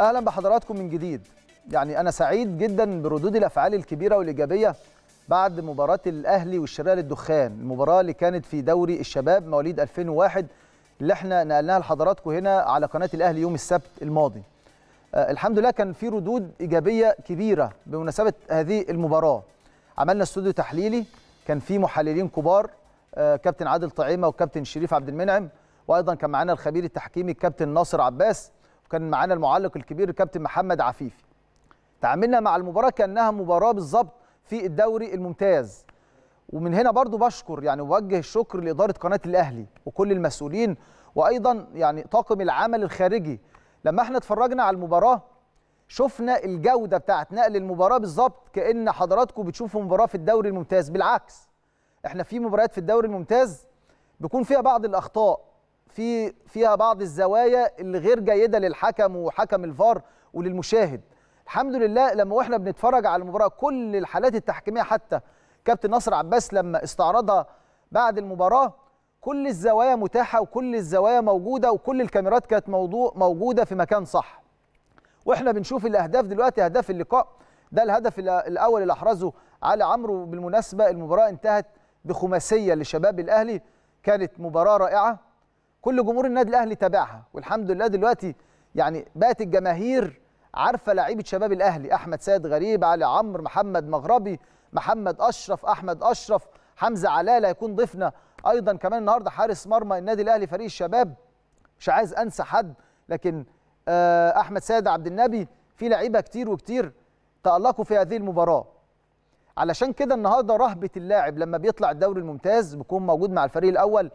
اهلا بحضراتكم من جديد يعني انا سعيد جدا بردود الافعال الكبيره والايجابيه بعد مباراه الاهلي والشرقيه للدخان المباراه اللي كانت في دوري الشباب مواليد 2001 اللي احنا نقلناها لحضراتكم هنا على قناه الاهلي يوم السبت الماضي آه الحمد لله كان في ردود ايجابيه كبيره بمناسبه هذه المباراه عملنا استوديو تحليلي كان في محللين كبار آه كابتن عادل طعيمه وكابتن شريف عبد المنعم وايضا كان معانا الخبير التحكيمي الكابتن ناصر عباس وكان معانا المعلق الكبير الكابتن محمد عفيفي تعاملنا مع المباراه كانها مباراه بالظبط في الدوري الممتاز ومن هنا برضو بشكر يعني وجه الشكر لاداره قناه الاهلي وكل المسؤولين وايضا يعني طاقم العمل الخارجي لما احنا اتفرجنا على المباراه شفنا الجوده بتاعت نقل المباراه بالظبط كان حضراتكم بتشوفوا مباراه في الدوري الممتاز بالعكس احنا في مباريات في الدوري الممتاز بيكون فيها بعض الاخطاء في فيها بعض الزوايا اللي غير جيده للحكم وحكم الفار وللمشاهد الحمد لله لما واحنا بنتفرج على المباراه كل الحالات التحكيميه حتى كابتن نصر عباس لما استعرضها بعد المباراه كل الزوايا متاحه وكل الزوايا موجوده وكل الكاميرات كانت موضوع موجوده في مكان صح واحنا بنشوف الاهداف دلوقتي اهداف اللقاء ده الهدف الاول اللي احرزه علي عمرو بالمناسبه المباراه انتهت بخماسيه لشباب الاهلي كانت مباراه رائعه كل جمهور النادي الاهلي تابعها والحمد لله دلوقتي يعني بقت الجماهير عارفه لعيبه شباب الاهلي احمد سيد غريب علي عمرو محمد مغربي محمد اشرف احمد اشرف حمزه علاله هيكون ضيفنا ايضا كمان النهارده حارس مرمى النادي الاهلي فريق الشباب مش عايز انسى حد لكن آه، احمد سيد عبد النبي في لعيبه كتير وكتير تالقوا في هذه المباراه علشان كده النهارده رهبه اللاعب لما بيطلع الدوري الممتاز بيكون موجود مع الفريق الاول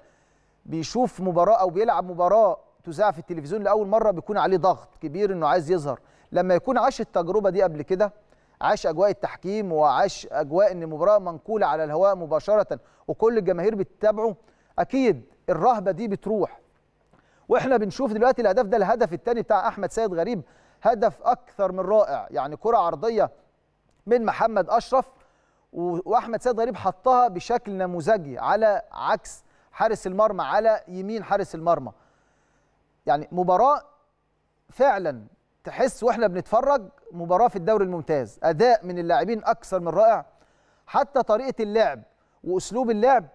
بيشوف مباراه او بيلعب مباراه تذاع في التلفزيون لاول مره بيكون عليه ضغط كبير انه عايز يظهر لما يكون عاش التجربه دي قبل كده عاش اجواء التحكيم وعاش اجواء ان المباراه منقوله على الهواء مباشره وكل الجماهير بتتابعه اكيد الرهبه دي بتروح واحنا بنشوف دلوقتي الهدف ده الهدف الثاني بتاع احمد سيد غريب هدف اكثر من رائع يعني كره عرضيه من محمد اشرف واحمد سيد غريب حطها بشكل نموذجي على عكس حارس المرمى على يمين حارس المرمى يعني مباراه فعلا تحس واحنا بنتفرج مباراه في الدوري الممتاز اداء من اللاعبين اكثر من رائع حتى طريقه اللعب واسلوب اللعب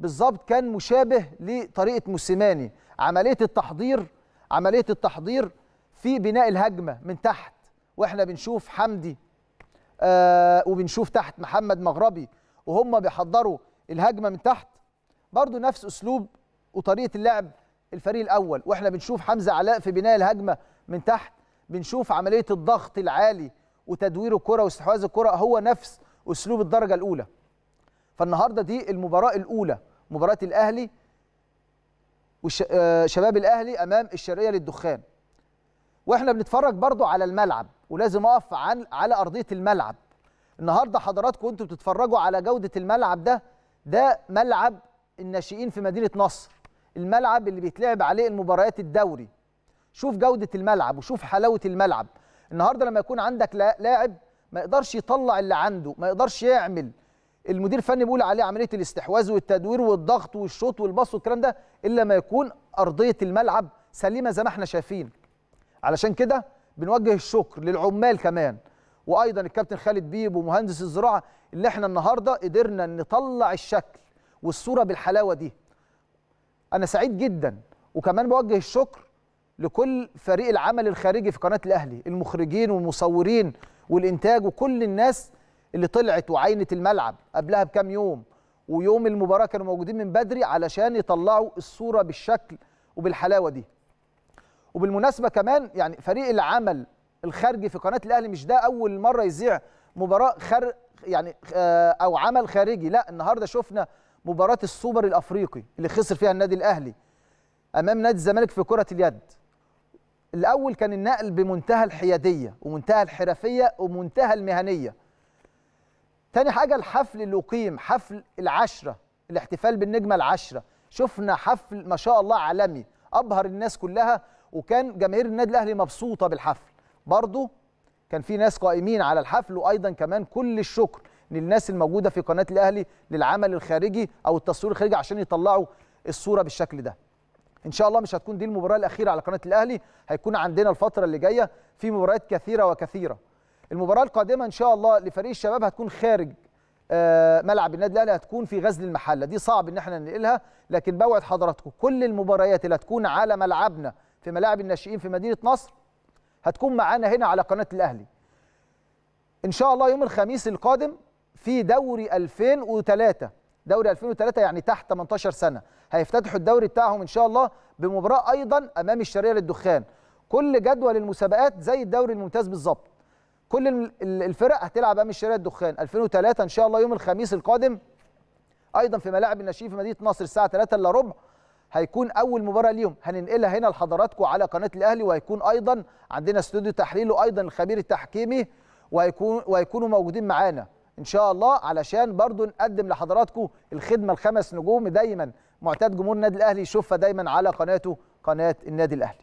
بالظبط كان مشابه لطريقه موسيماني عمليه التحضير عمليه التحضير في بناء الهجمه من تحت واحنا بنشوف حمدي آه وبنشوف تحت محمد مغربي وهم بيحضروا الهجمه من تحت برضو نفس اسلوب وطريقه اللعب الفريق الاول واحنا بنشوف حمزه علاء في بناء الهجمه من تحت بنشوف عمليه الضغط العالي وتدوير الكره واستحواذ الكره هو نفس اسلوب الدرجه الاولى فالنهارده دي المباراه الاولى مباراه الاهلي وشباب آه، الاهلي امام الشرقيه للدخان واحنا بنتفرج برضو على الملعب ولازم اقف عن على ارضيه الملعب النهارده حضراتكم انتوا بتتفرجوا على جوده الملعب ده ده ملعب الناشئين في مدينه نصر الملعب اللي بيتلعب عليه المباريات الدوري شوف جوده الملعب وشوف حلاوه الملعب النهارده لما يكون عندك لاعب ما يقدرش يطلع اللي عنده ما يقدرش يعمل المدير الفني بيقول عليه عمليه الاستحواذ والتدوير والضغط والشوط والباص والكلام ده الا ما يكون ارضيه الملعب سليمه زي ما احنا شايفين علشان كده بنوجه الشكر للعمال كمان وايضا الكابتن خالد بيب ومهندس الزراعه اللي احنا النهارده قدرنا نطلع الشكل والصوره بالحلاوه دي انا سعيد جدا وكمان بوجه الشكر لكل فريق العمل الخارجي في قناه الاهلي المخرجين والمصورين والانتاج وكل الناس اللي طلعت وعينت الملعب قبلها بكام يوم ويوم المباراه كانوا موجودين من بدري علشان يطلعوا الصوره بالشكل وبالحلاوه دي وبالمناسبه كمان يعني فريق العمل الخارجي في قناه الاهلي مش ده اول مره يذيع مباراه خارج يعني آه، او عمل خارجي لا النهارده شفنا مباراه السوبر الافريقي اللي خسر فيها النادي الاهلي امام نادي الزمالك في كره اليد الاول كان النقل بمنتهى الحياديه ومنتهى الحرفيه ومنتهى المهنيه تاني حاجه الحفل اللي اقيم حفل العشره الاحتفال بالنجمه العشره شفنا حفل ما شاء الله عالمي ابهر الناس كلها وكان جماهير النادي الاهلي مبسوطه بالحفل برضه كان في ناس قائمين على الحفل وايضا كمان كل الشكر للناس الموجوده في قناه الاهلي للعمل الخارجي او التصوير الخارجي عشان يطلعوا الصوره بالشكل ده ان شاء الله مش هتكون دي المباراه الاخيره على قناه الاهلي هيكون عندنا الفتره اللي جايه في مباريات كثيره وكثيره المباراه القادمه ان شاء الله لفريق الشباب هتكون خارج آه، ملعب النادي الاهلي هتكون في غزل المحله دي صعب ان احنا ننقلها لكن بوعد حضراتكم كل المباريات اللي هتكون على ملعبنا في ملاعب الناشئين في مدينه نصر هتكون معانا هنا على قناه الاهلي ان شاء الله يوم الخميس القادم في دوري 2003 دوري 2003 يعني تحت 18 سنه هيفتتحوا الدوري بتاعهم ان شاء الله بمباراه ايضا امام الشرقيه للدخان كل جدول المسابقات زي الدوري الممتاز بالظبط كل الفرق هتلعب امام الشرقيه للدخان 2003 ان شاء الله يوم الخميس القادم ايضا في ملاعب الناشئين في مدينه نصر الساعه 3 الا ربع هيكون اول مباراه ليهم هننقلها هنا لحضراتكم على قناه الاهلي وهيكون ايضا عندنا استوديو تحليل وايضا الخبير التحكيمي وهيكون وهيكونوا موجودين معانا ان شاء الله علشان برضو نقدم لحضراتكم الخدمه الخمس نجوم دايما معتاد جمهور النادي الاهلي يشوفها دايما على قناته قناه النادي الاهلي